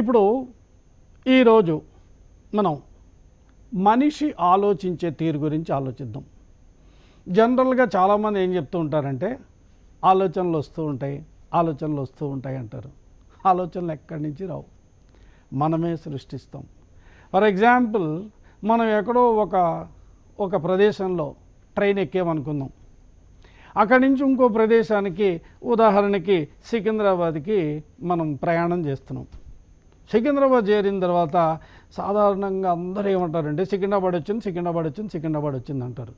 ఇప్పుడు ఈరోజు మనం మనిషి ఆలోచించే తీరు గురించి ఆలోచిద్దాం జనరల్గా చాలామంది ఏం చెప్తూ ఉంటారంటే ఆలోచనలు వస్తూ ఉంటాయి ఆలోచనలు వస్తూ ఉంటాయి అంటారు ఆలోచనలు ఎక్కడి నుంచి రావు మనమే సృష్టిస్తాం ఫర్ ఎగ్జాంపుల్ మనం ఎక్కడో ఒక ఒక ప్రదేశంలో ట్రైన్ ఎక్కేమనుకుందాం అక్కడి నుంచి ఇంకో ప్రదేశానికి ఉదాహరణకి సికింద్రాబాద్కి మనం ప్రయాణం చేస్తున్నాం సికింద్రాబాద్ చేరిన తర్వాత సాధారణంగా అందరూ ఏమంటారంటే సికింద్రాబాద్ వచ్చింది సికింద్రాబాద్ వచ్చింది సికింద్రాబాద్ వచ్చింది అంటారు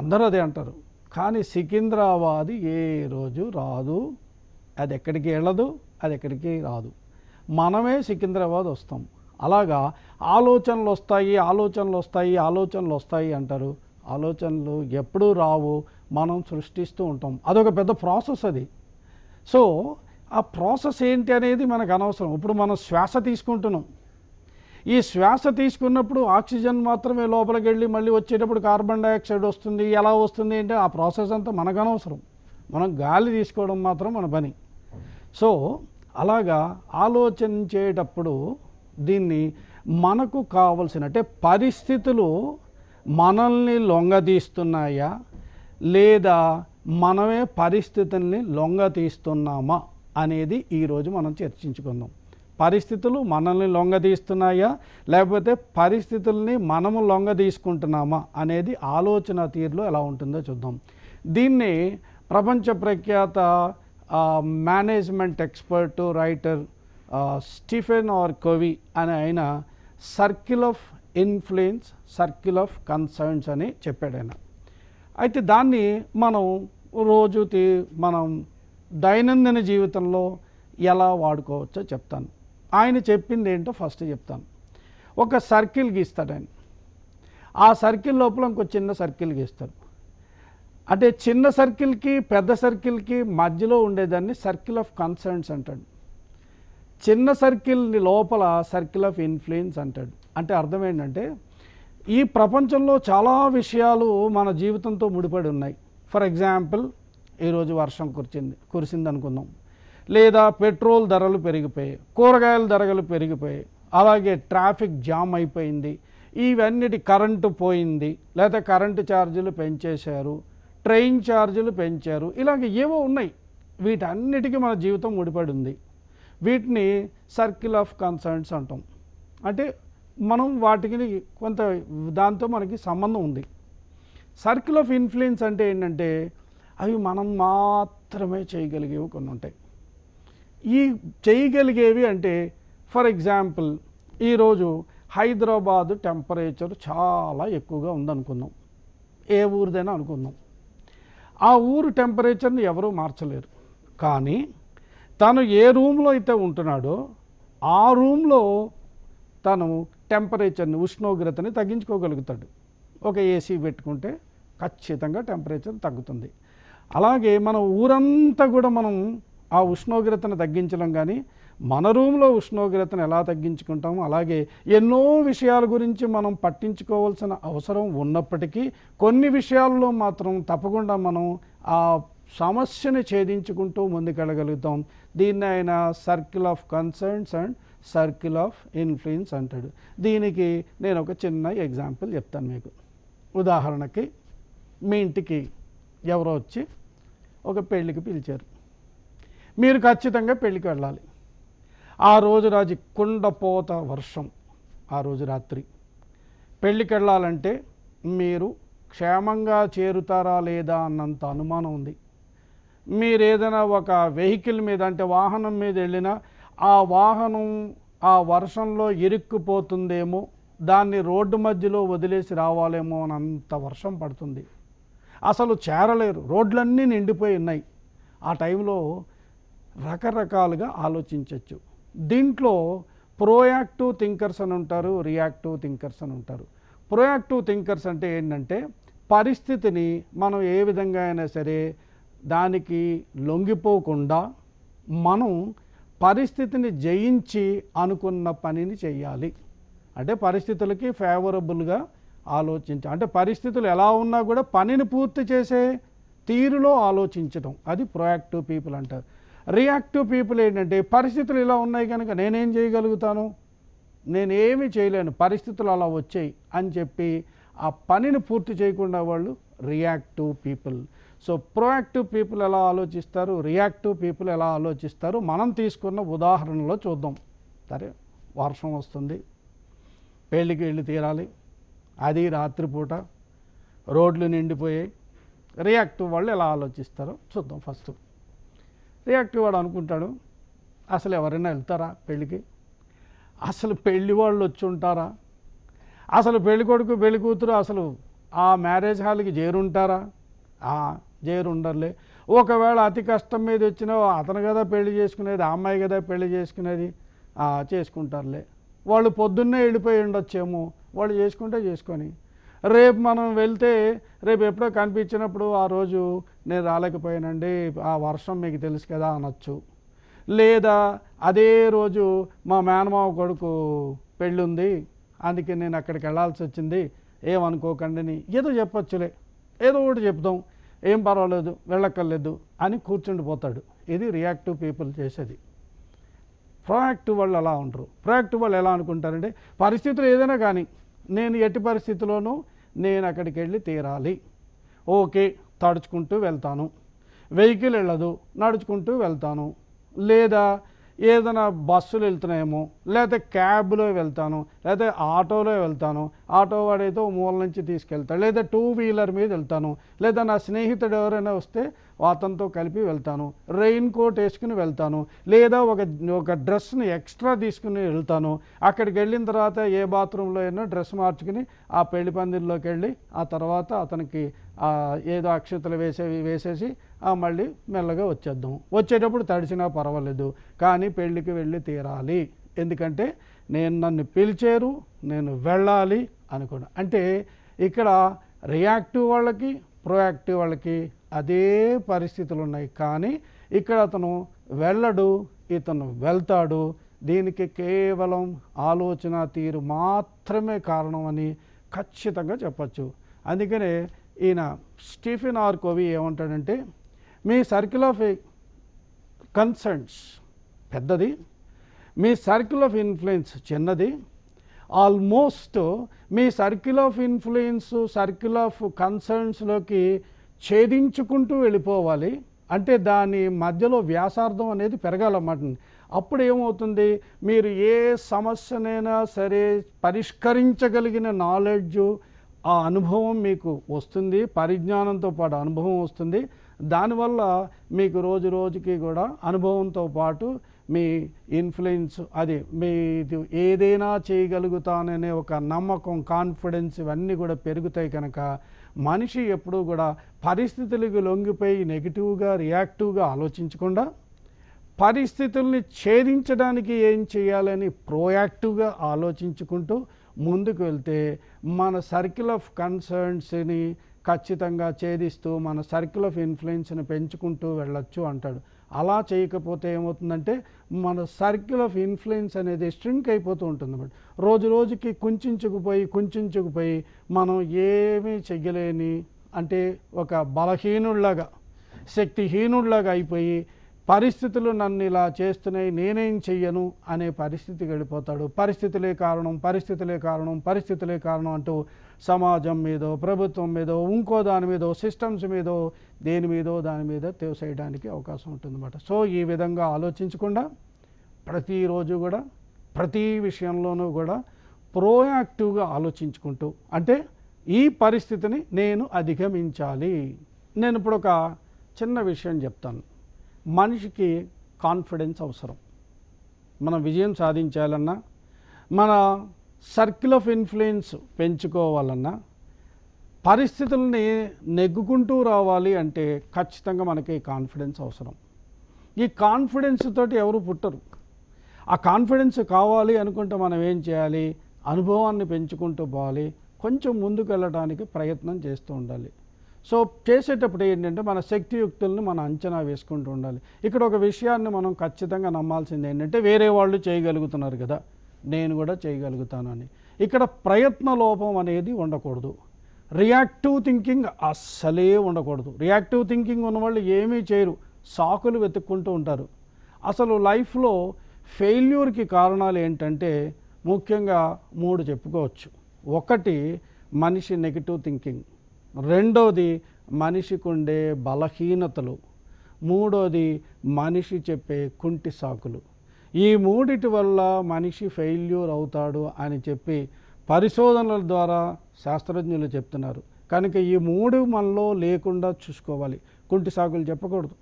అందరూ అదే అంటారు కానీ సికింద్రాబాద్ ఏ రోజు రాదు అది ఎక్కడికి వెళ్ళదు అది ఎక్కడికి రాదు మనమే సికింద్రాబాద్ వస్తాం అలాగా ఆలోచనలు వస్తాయి ఆలోచనలు వస్తాయి ఆలోచనలు వస్తాయి అంటారు ఆలోచనలు ఎప్పుడూ రావు మనం సృష్టిస్తూ ఉంటాం అదొక పెద్ద ప్రాసెస్ అది సో ఆ ప్రాసెస్ ఏంటి అనేది మనకు అనవసరం ఇప్పుడు మనం శ్వాస తీసుకుంటున్నాం ఈ శ్వాస తీసుకున్నప్పుడు ఆక్సిజన్ మాత్రమే లోపలికి వెళ్ళి మళ్ళీ వచ్చేటప్పుడు కార్బన్ డైఆక్సైడ్ వస్తుంది ఎలా వస్తుంది అంటే ఆ ప్రాసెస్ అంతా మనకు అనవసరం మనం గాలి తీసుకోవడం మాత్రం మన పని సో అలాగా ఆలోచించేటప్పుడు దీన్ని మనకు కావలసిన అంటే పరిస్థితులు మనల్ని లొంగదీస్తున్నాయా లేదా మనమే పరిస్థితుల్ని లొంగతీస్తున్నామా అనేది ఈరోజు మనం చర్చించుకుందాం పరిస్థితులు మనల్ని లొంగదీస్తున్నాయా లేకపోతే పరిస్థితుల్ని మనము లొంగదీసుకుంటున్నామా అనేది ఆలోచన తీరులో ఎలా ఉంటుందో చూద్దాం దీన్ని ప్రపంచ ప్రఖ్యాత management expert writer Stephen R Covey అని ఆయన circle of influence circle of concerns అని చెప్పాడు ఆయన అయితే దాన్ని మనం రోజు మనం దైనందిన జీవితంలో ఎలా వాడుకోవచ్చో చెప్తాను ఆయన చెప్పింది ఏంటో ఫస్ట్ చెప్తాను ఒక సర్కిల్ గీస్తాడు ఆయన ఆ సర్కిల్ లోపల ఇంకో చిన్న సర్కిల్ గీస్తాడు అంటే చిన్న సర్కిల్కి పెద్ద సర్కిల్కి మధ్యలో ఉండేదాన్ని సర్కిల్ ఆఫ్ కన్సర్న్స్ అంటాడు చిన్న సర్కిల్ని లోపల సర్కిల్ ఆఫ్ ఇన్ఫ్లుయెన్స్ అంటాడు అంటే అర్థం ఏంటంటే ఈ ప్రపంచంలో చాలా విషయాలు మన జీవితంతో ముడిపడి ఉన్నాయి ఫర్ ఎగ్జాంపుల్ ఈరోజు వర్షం కురిచింది కురిసింది అనుకుందాం లేదా పెట్రోల్ ధరలు పెరిగిపోయాయి కూరగాయల ధరలు పెరిగిపోయాయి అలాగే ట్రాఫిక్ జామ్ అయిపోయింది ఇవన్నిటి కరెంటు పోయింది లేదా కరెంటు ఛార్జీలు పెంచేశారు ట్రైన్ ఛార్జీలు పెంచారు ఇలాగ ఏవో ఉన్నాయి వీటన్నిటికీ మన జీవితం ముడిపడి ఉంది వీటిని సర్కిల్ ఆఫ్ కన్సర్న్స్ అంటాం అంటే మనం వాటికి కొంత దాంతో మనకి సంబంధం ఉంది సర్కిల్ ఆఫ్ ఇన్ఫ్లుయెన్స్ అంటే ఏంటంటే అవి మనం మాత్రమే చేయగలిగేవి కొన్ని ఉంటాయి ఈ చేయగలిగేవి అంటే ఫర్ ఎగ్జాంపుల్ ఈరోజు హైదరాబాదు టెంపరేచర్ చాలా ఎక్కువగా ఉందనుకుందాం ఏ ఊరిదైనా అనుకుందాం ఆ ఊరు టెంపరేచర్ని ఎవరూ మార్చలేరు కానీ తను ఏ రూమ్లో అయితే ఉంటున్నాడో ఆ రూమ్లో తను టెంపరేచర్ని ఉష్ణోగ్రతని తగ్గించుకోగలుగుతాడు ఒక ఏసీ పెట్టుకుంటే ఖచ్చితంగా టెంపరేచర్ తగ్గుతుంది అలాగే మన ఊరంతా కూడా మనం ఆ ఉష్ణోగ్రతను తగ్గించడం కానీ మన రూమ్లో ఉష్ణోగ్రతను ఎలా తగ్గించుకుంటాము అలాగే ఎన్నో విషయాల గురించి మనం పట్టించుకోవాల్సిన అవసరం ఉన్నప్పటికీ కొన్ని విషయాల్లో మాత్రం తప్పకుండా మనం ఆ సమస్యని ఛేదించుకుంటూ ముందుకెళ్ళగలుగుతాం దీన్ని ఆయన circle of concerns and circle of influence అంటాడు దీనికి నేను ఒక చిన్న ఎగ్జాంపుల్ చెప్తాను మీకు ఉదాహరణకి మీ ఇంటికి ఎవరో వచ్చి ఒక పెళ్ళికి పిలిచారు మీరు ఖచ్చితంగా పెళ్ళికి వెళ్ళాలి ఆ రోజు రాజు కుండపోత వర్షం ఆ రోజు రాత్రి పెళ్లికి వెళ్ళాలంటే మీరు క్షేమంగా చేరుతారా లేదా అన్నంత అనుమానం ఉంది మీరు ఏదైనా ఒక వెహికల్ మీద అంటే వాహనం మీద వెళ్ళినా ఆ వాహనం ఆ వర్షంలో ఇరుక్కుపోతుందేమో దాన్ని రోడ్డు మధ్యలో వదిలేసి రావాలేమో అంత వర్షం పడుతుంది అసలు చేరలేరు రోడ్లన్నీ నిండిపోయి ఉన్నాయి ఆ టైంలో రకరకాలుగా ఆలోచించవచ్చు దీంట్లో ప్రోయాక్టివ్ థింకర్స్ అని ఉంటారు రియాక్టివ్ థింకర్స్ అని ఉంటారు ప్రోయాక్టివ్ థింకర్స్ అంటే ఏంటంటే పరిస్థితిని మనం ఏ విధంగా అయినా సరే దానికి లొంగిపోకుండా మనం పరిస్థితిని జయించి అనుకున్న పనిని చేయాలి అంటే పరిస్థితులకి ఫేవరబుల్గా ఆలోచించ అంటే పరిస్థితులు ఎలా ఉన్నా కూడా పనిని పూర్తి చేసే తీరులో ఆలోచించడం అది ప్రొయాక్టివ్ పీపుల్ అంటారు రియాక్టివ్ పీపుల్ ఏంటంటే పరిస్థితులు ఇలా ఉన్నాయి కనుక నేనేం చేయగలుగుతాను నేనేమి చేయలేను పరిస్థితులు అలా వచ్చాయి అని చెప్పి ఆ పనిని పూర్తి చేయకుండా వాళ్ళు reactive people so proactive people ఎలా ఆలోచిస్తారు రియాక్టివ్ పీపుల్ ఎలా ఆలోచిస్తారు మనం తీసుకున్న ఉదాహరణలో చూద్దాం సరే వర్షం వస్తుంది పెళ్ళికి వెళ్ళి తీరాలి అది రాత్రిపూట రోడ్లు నిండిపోయాయి రియాక్టివ్ వాళ్ళు ఎలా ఆలోచిస్తారో చూద్దాం ఫస్ట్ రియాక్టివ్ వాడు అనుకుంటాడు అసలు ఎవరైనా వెళ్తారా పెళ్ళికి అసలు పెళ్ళి వాళ్ళు వచ్చి ఉంటారా అసలు పెళ్లి కొడుకు పెళ్లి కూతురు అసలు ఆ మ్యారేజ్ హాల్కి చేరుంటారా చేరుండర్లే ఒకవేళ అతి కష్టం మీద వచ్చినా అతను కదా పెళ్లి చేసుకునేది ఆ అమ్మాయి కదా పెళ్లి చేసుకునేది చేసుకుంటారులే వాళ్ళు పొద్దున్నే వెళ్ళిపోయి ఉండొచ్చేమో వాళ్ళు చేసుకుంటే చేసుకొని రేపు మనం వెళ్తే రేపు ఎప్పుడో కనిపించినప్పుడు ఆ రోజు నేను రాలేకపోయానండి ఆ వర్షం మీకు తెలుసు కదా అనొచ్చు లేదా అదే రోజు మా మేనమావ కొడుకు పెళ్ళుంది అందుకే నేను అక్కడికి వెళ్ళాల్సి వచ్చింది ఏమనుకోకండి ఏదో చెప్పొచ్చులే ఏదో ఒకటి చెప్దాం ఏం పర్వాలేదు వెళ్ళక్కర్లేదు అని కూర్చుండిపోతాడు ఇది రియాక్టివ్ పీపుల్ చేసేది ప్రొయాక్టివ్ వాళ్ళు అలా ఉంటారు ప్రొయాక్టివ్ వాళ్ళు ఎలా అనుకుంటారంటే పరిస్థితులు ఏదైనా కానీ నేను ఎట్టి పరిస్థితిలోనూ నేను అక్కడికి వెళ్ళి తీరాలి ఓకే తడుచుకుంటూ వెళ్తాను వెహికల్ వెళ్ళదు నడుచుకుంటూ వెళ్తాను లేదా ఏదైనా బస్సులు వెళ్తున్నాయేమో లేకపోతే క్యాబ్లో వెళ్తాను లేకపోతే ఆటోలో వెళ్తాను ఆటో వాడైతే మూల నుంచి తీసుకెళ్తాను లేదా టూ వీలర్ మీద వెళ్తాను లేదా నా స్నేహితుడు ఎవరైనా వస్తే అతనితో కలిపి వెళ్తాను రెయిన్ కోట్ వేసుకుని వెళ్తాను లేదా ఒక ఒక డ్రెస్ని ఎక్స్ట్రా తీసుకుని వెళ్తాను అక్కడికి వెళ్ళిన తర్వాత ఏ బాత్రూంలో అయినా డ్రెస్ మార్చుకుని ఆ పెళ్లి పందిరిలోకి వెళ్ళి ఆ తర్వాత అతనికి ఏదో అక్షతలు వేసేవి వేసేసి మళ్ళీ మెల్లగా వచ్చేద్దాం వచ్చేటప్పుడు తడిచినా పర్వాలేదు కానీ పెళ్ళికి వెళ్ళి తీరాలి ఎందుకంటే నేను నన్ను పిలిచారు నేను వెళ్ళాలి అనుకున్నాను అంటే ఇక్కడ రియాక్టివ్ వాళ్ళకి ప్రొయాక్టివ్ వాళ్ళకి అదే పరిస్థితులు ఉన్నాయి కానీ ఇక్కడ అతను వెళ్ళడు ఇతను వెళ్తాడు దీనికి కేవలం ఆలోచన తీరు మాత్రమే కారణమని ఖచ్చితంగా చెప్పచ్చు అందుకనే ఈయన స్టీఫెన్ ఆర్ కోవి ఏమంటాడంటే మీ సర్కిల్ ఆఫ్ కన్సర్న్స్ పెద్దది మీ సర్కిల్ ఆఫ్ ఇన్ఫ్లుయెన్స్ చిన్నది ఆల్మోస్ట్ మీ circle of influence circle of కన్సర్న్స్లోకి ఛేదించుకుంటూ వెళ్ళిపోవాలి అంటే దాని మధ్యలో వ్యాసార్థం అనేది పెరగాలన్నమాట అప్పుడు ఏమవుతుంది మీరు ఏ సమస్యనైనా సరే పరిష్కరించగలిగిన నాలెడ్జు ఆ అనుభవం మీకు వస్తుంది పరిజ్ఞానంతో పాటు అనుభవం వస్తుంది దానివల్ల మీకు రోజు రోజుకి కూడా అనుభవంతో పాటు మీ ఇన్ఫ్లుయెన్స్ అది మీ ఏదైనా చేయగలుగుతాననే ఒక నమ్మకం కాన్ఫిడెన్స్ ఇవన్నీ కూడా పెరుగుతాయి కనుక మనిషి ఎప్పుడూ కూడా పరిస్థితులకు లొంగిపోయి నెగిటివ్గా రియాక్టివ్గా ఆలోచించకుండా పరిస్థితుల్ని ఛేదించడానికి ఏం చేయాలని ప్రోయాక్టివ్గా ఆలోచించుకుంటూ ముందుకు వెళ్తే మన సర్కిల్ ఆఫ్ కన్సర్న్స్ని ఖచ్చితంగా ఛేదిస్తూ మన సర్కిల్ ఆఫ్ ఇన్ఫ్లుయెన్స్ని పెంచుకుంటూ వెళ్ళొచ్చు అంటాడు అలా చేయకపోతే ఏమవుతుందంటే మన సర్కిల్ ఆఫ్ ఇన్ఫ్లుయెన్స్ అనేది స్ట్రింక్ అయిపోతూ ఉంటుంది అనమాట రోజు రోజుకి కుంచుకుపోయి కుంచుకుపోయి మనం ఏమీ చెయ్యలేని అంటే ఒక బలహీనుళ్ళగా శక్తిహీనుళ్ళగా అయిపోయి పరిస్థితులు నన్ను ఇలా చేస్తున్నాయి నేనేం చెయ్యను అనే పరిస్థితికి వెళ్ళిపోతాడు పరిస్థితులే కారణం పరిస్థితులే కారణం పరిస్థితులే కారణం అంటూ సమాజం మీదో ప్రభుత్వం మీదో ఇంకో దాని మీదో సిస్టమ్స్ మీదో దేని మీదో దాని మీద తేవసేయడానికి అవకాశం ఉంటుందన్నమాట సో ఈ విధంగా ఆలోచించకుండా ప్రతిరోజు కూడా ప్రతి విషయంలోనూ కూడా ప్రోయాక్టివ్గా ఆలోచించుకుంటూ అంటే ఈ పరిస్థితిని నేను అధిగమించాలి నేను ఇప్పుడు ఒక చిన్న విషయం చెప్తాను మనిషికి కాన్ఫిడెన్స్ అవసరం మనం విజయం సాధించాలన్నా మన సర్కిల్ ఆఫ్ ఇన్ఫ్లుయెన్స్ పెంచుకోవాలన్నా పరిస్థితుల్ని నెగ్గుకుంటూ రావాలి అంటే ఖచ్చితంగా మనకి కాన్ఫిడెన్స్ అవసరం ఈ కాన్ఫిడెన్స్ తోటి ఎవరు పుట్టరు ఆ కాన్ఫిడెన్స్ కావాలి అనుకుంటే మనం ఏం చేయాలి అనుభవాన్ని పెంచుకుంటూ పోవాలి కొంచెం ముందుకు వెళ్ళడానికి ప్రయత్నం చేస్తూ ఉండాలి సో చేసేటప్పుడు ఏంటంటే మన శక్తియుక్తులను మనం అంచనా వేసుకుంటూ ఉండాలి ఇక్కడ ఒక విషయాన్ని మనం ఖచ్చితంగా నమ్మాల్సింది ఏంటంటే వేరే వాళ్ళు చేయగలుగుతున్నారు కదా నేను కూడా చేయగలుగుతానని ఇక్కడ ప్రయత్న లోపం అనేది ఉండకూడదు రియాక్టివ్ థింకింగ్ అస్సలే ఉండకూడదు రియాక్టివ్ థింకింగ్ ఉన్నవాళ్ళు ఏమీ చేయరు సాకులు వెతుక్కుంటూ ఉంటారు అసలు లైఫ్లో ఫెయిల్యూర్కి కారణాలు ఏంటంటే ముఖ్యంగా మూడు చెప్పుకోవచ్చు ఒకటి మనిషి నెగిటివ్ థింకింగ్ రెండవది మనిషికి ఉండే బలహీనతలు మూడోది మనిషి చెప్పే కుంటి సాకులు ఈ మూడిటి వల్ల మనిషి ఫెయిల్యూర్ అవుతాడు అని చెప్పి పరిశోధనల ద్వారా శాస్త్రజ్ఞులు చెప్తున్నారు కనుక ఈ మూడు మనలో లేకుండా చూసుకోవాలి కుంటి సాకులు చెప్పకూడదు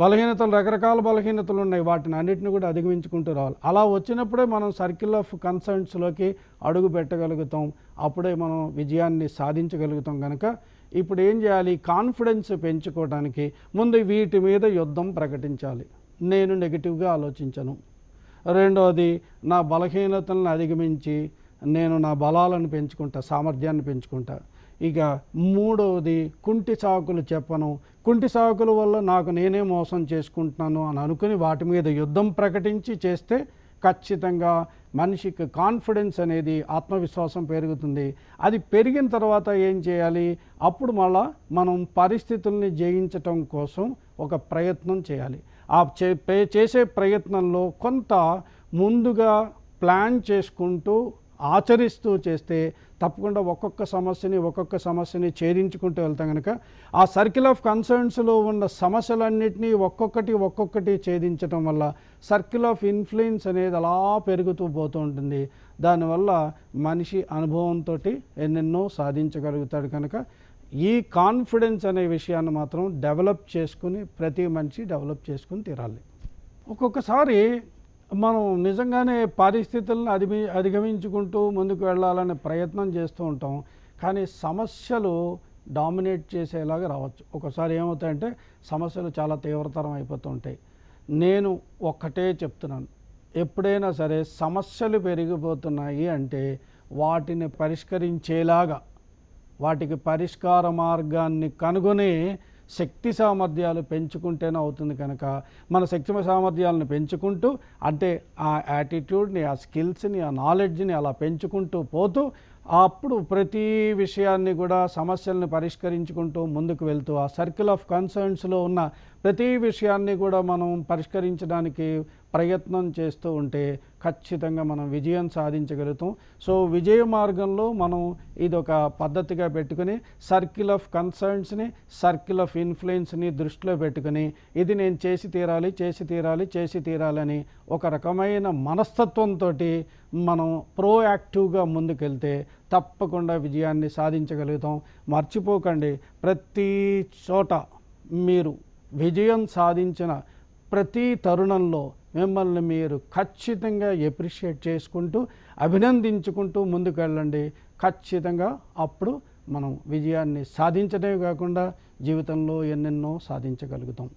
బలహీనతలు రకరకాల బలహీనతలు ఉన్నాయి వాటిని అన్నింటిని కూడా అధిగమించుకుంటూ రావాలి అలా వచ్చినప్పుడే మనం సర్కిల్ ఆఫ్ కన్సర్న్స్లోకి అడుగు పెట్టగలుగుతాం అప్పుడే మనం విజయాన్ని సాధించగలుగుతాం కనుక ఇప్పుడు ఏం చేయాలి కాన్ఫిడెన్స్ పెంచుకోవడానికి ముందు వీటి మీద యుద్ధం ప్రకటించాలి నేను నెగిటివ్గా ఆలోచించను రెండోది నా బలహీనతలను అధిగమించి నేను నా బలాలను పెంచుకుంటా సామర్థ్యాన్ని పెంచుకుంటా ఇక మూడవది కుంటి సాకులు చెప్పను కుంటి సాకుల వల్ల నాకు నేనే మోసం చేసుకుంటున్నాను అని అనుకుని వాటి మీద యుద్ధం ప్రకటించి చేస్తే ఖచ్చితంగా మనిషికి కాన్ఫిడెన్స్ అనేది ఆత్మవిశ్వాసం పెరుగుతుంది అది పెరిగిన తర్వాత ఏం చేయాలి అప్పుడు మళ్ళా మనం పరిస్థితుల్ని జయించటం కోసం ఒక ప్రయత్నం చేయాలి ఆ చేసే ప్రయత్నంలో కొంత ముందుగా ప్లాన్ చేసుకుంటూ ఆచరిస్తూ చేస్తే తప్పకుండా ఒక్కొక్క సమస్యని ఒక్కొక్క సమస్యని ఛేదించుకుంటూ వెళ్తాం కనుక ఆ సర్కిల్ ఆఫ్ కన్సర్న్స్లో ఉన్న సమస్యలన్నింటినీ ఒక్కొక్కటి ఒక్కొక్కటి ఛేదించడం వల్ల సర్కిల్ ఆఫ్ ఇన్ఫ్లుయెన్స్ అనేది అలా పెరుగుతూ పోతూ ఉంటుంది దానివల్ల మనిషి అనుభవంతో ఎన్నెన్నో సాధించగలుగుతాడు కనుక ఈ కాన్ఫిడెన్స్ అనే విషయాన్ని మాత్రం డెవలప్ చేసుకుని ప్రతి మనిషి డెవలప్ చేసుకుని తీరాలి ఒక్కొక్కసారి మనం నిజంగానే పరిస్థితులను అధిమి అధిగమించుకుంటూ ముందుకు వెళ్ళాలనే ప్రయత్నం చేస్తూ ఉంటాం కానీ సమస్యలు డామినేట్ చేసేలాగా రావచ్చు ఒకసారి ఏమవుతాయంటే సమస్యలు చాలా తీవ్రతరం అయిపోతుంటాయి నేను ఒక్కటే చెప్తున్నాను ఎప్పుడైనా సరే సమస్యలు పెరిగిపోతున్నాయి అంటే వాటిని పరిష్కరించేలాగా వాటికి పరిష్కార మార్గాన్ని కనుగొని శక్తి సామర్థ్యాలు పెంచుకుంటేనే అవుతుంది కనుక మన శక్తి సామర్థ్యాలను పెంచుకుంటూ అంటే ఆ యాటిట్యూడ్ని ఆ స్కిల్స్ని ఆ నాలెడ్జ్ని అలా పెంచుకుంటూ పోతూ అప్పుడు ప్రతి విషయాన్ని కూడా సమస్యలను పరిష్కరించుకుంటూ ముందుకు వెళ్తూ ఆ సర్కిల్ ఆఫ్ కన్సర్న్స్లో ఉన్న ప్రతి విషయాన్ని కూడా మనం పరిష్కరించడానికి ప్రయత్నం చేస్తూ ఉంటే ఖచ్చితంగా మనం విజయం సాధించగలుగుతాం సో విజయ మార్గంలో మనం ఇదొక పద్ధతిగా పెట్టుకుని సర్కిల్ ఆఫ్ కన్సర్న్స్ని సర్కిల్ ఆఫ్ ఇన్ఫ్లుయెన్స్ని దృష్టిలో పెట్టుకుని ఇది నేను చేసి తీరాలి చేసి తీరాలి చేసి తీరాలని ఒక రకమైన మనస్తత్వంతో మనం ప్రోయాక్టివ్గా ముందుకెళ్తే తప్పకుండా విజయాన్ని సాధించగలుగుతాం మర్చిపోకండి ప్రతి చోట మీరు విజయం సాధించిన ప్రతి తరుణంలో మిమ్మల్ని మీరు ఖచ్చితంగా ఎప్రిషియేట్ చేసుకుంటూ అభినందించుకుంటూ ముందుకు వెళ్ళండి ఖచ్చితంగా అప్పుడు మనం విజయాన్ని సాధించడమే కాకుండా జీవితంలో ఎన్నెన్నో సాధించగలుగుతాం